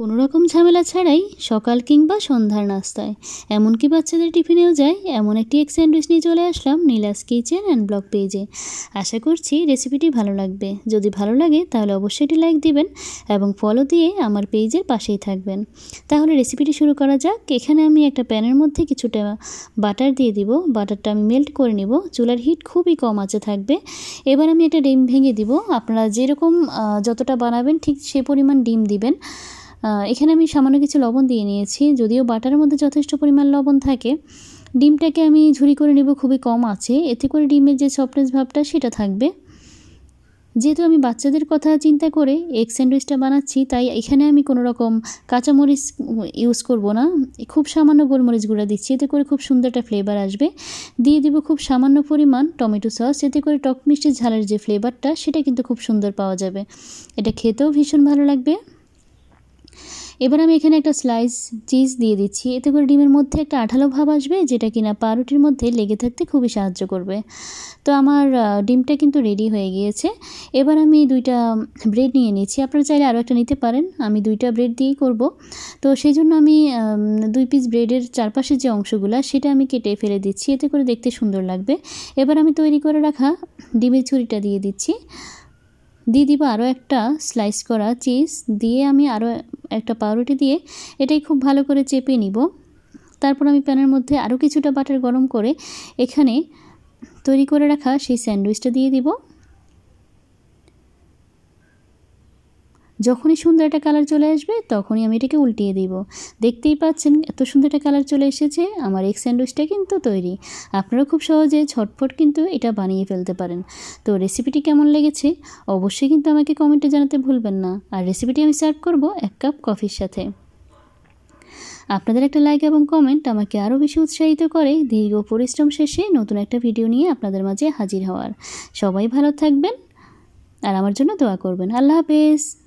কোনো রকম ঝামেলা ছাড়াই সকাল কিংবা সন্ধ্যার নাস্তায় এমনকি বাচ্চাদের টিফিনেও যায় এমন একটি এক স্যান্ডউইচ নিয়ে চলে আসলাম নীলাস কিচেন অ্যান্ড ব্লগ পেজে আশা করছি রেসিপিটি ভালো লাগবে যদি ভালো লাগে তাহলে অবশ্যই এটি লাইক দিবেন এবং ফলো দিয়ে আমার পেজের পাশেই থাকবেন তাহলে রেসিপিটি শুরু করা যাক এখানে আমি একটা প্যানের মধ্যে কিছুটা বাটার দিয়ে দিব বাটারটা আমি মেল্ট করে নিব চুলার হিট খুবই কম আছে থাকবে এবার আমি একটা ডিম ভেঙে দিব আপনারা যেরকম যতটা বানাবেন ঠিক সে পরিমাণ ডিম দিবেন এখানে আমি সামান্য কিছু লবণ দিয়ে নিয়েছি যদিও বাটারের মধ্যে যথেষ্ট পরিমাণ লবণ থাকে ডিমটাকে আমি ঝুরি করে নেব খুবই কম আছে এতে করে ডিমের যে সফটনেস ভাবটা সেটা থাকবে যেহেতু আমি বাচ্চাদের কথা চিন্তা করে এগ স্যান্ডউইচটা বানাচ্ছি তাই এখানে আমি কোনো রকম কাঁচামরিচ ইউজ করব না খুব সামান্য গোলমরিচ গুঁড়া দিচ্ছি এতে করে খুব সুন্দর একটা ফ্লেভার আসবে দিয়ে দেবো খুব সামান্য পরিমাণ টমেটো সস এতে করে টক মিষ্টি ঝালের যে ফ্লেভারটা সেটা কিন্তু খুব সুন্দর পাওয়া যাবে এটা খেতেও ভীষণ ভালো লাগবে এবার আমি এখানে একটা স্লাইস চিজ দিয়ে দিচ্ছি এতে করে ডিমের মধ্যে একটা আঠালো ভাব আসবে যেটা কিনা পাউরুটির মধ্যে লেগে থাকতে খুবই সাহায্য করবে তো আমার ডিমটা কিন্তু রেডি হয়ে গিয়েছে এবার আমি দুইটা ব্রেড নিয়ে নিয়েছি আপনারা চাইলে আরও একটা নিতে পারেন আমি দুইটা ব্রেড দিয়েই করব তো সেই জন্য আমি দুই পিস ব্রেডের চারপাশের যে অংশগুলো সেটা আমি কেটে ফেলে দিচ্ছি এতে করে দেখতে সুন্দর লাগবে এবার আমি তৈরি করে রাখা ডিমের ছুরিটা দিয়ে দিচ্ছি দিয়ে দিব আরও একটা স্লাইস করা চিজ দিয়ে আমি আরও একটা পাউরুটি দিয়ে এটাই খুব ভালো করে চেপে নিব তারপর আমি প্যানের মধ্যে আরও কিছুটা বাটার গরম করে এখানে তৈরি করে রাখা সেই স্যান্ডউইচটা দিয়ে দিব যখনই সুন্দর একটা কালার চলে আসবে তখনই আমি এটাকে উল্টিয়ে দিব দেখতেই পাচ্ছেন এত সুন্দর একটা কালার চলে এসেছে আমার এক স্যান্ডউইচটা কিন্তু তৈরি আপনারা খুব সহজে ছটফট কিন্তু এটা বানিয়ে ফেলতে পারেন তো রেসিপিটি কেমন লেগেছে অবশ্যই কিন্তু আমাকে কমেন্টে জানাতে ভুলবেন না আর রেসিপিটি আমি সার্ভ করব এক কাপ কফির সাথে আপনাদের একটা লাইক এবং কমেন্ট আমাকে আরও বেশি উৎসাহিত করে দীর্ঘ পরিশ্রম শেষে নতুন একটা ভিডিও নিয়ে আপনাদের মাঝে হাজির হওয়ার সবাই ভালো থাকবেন আর আমার জন্য দোয়া করবেন আল্লাহ হাফেজ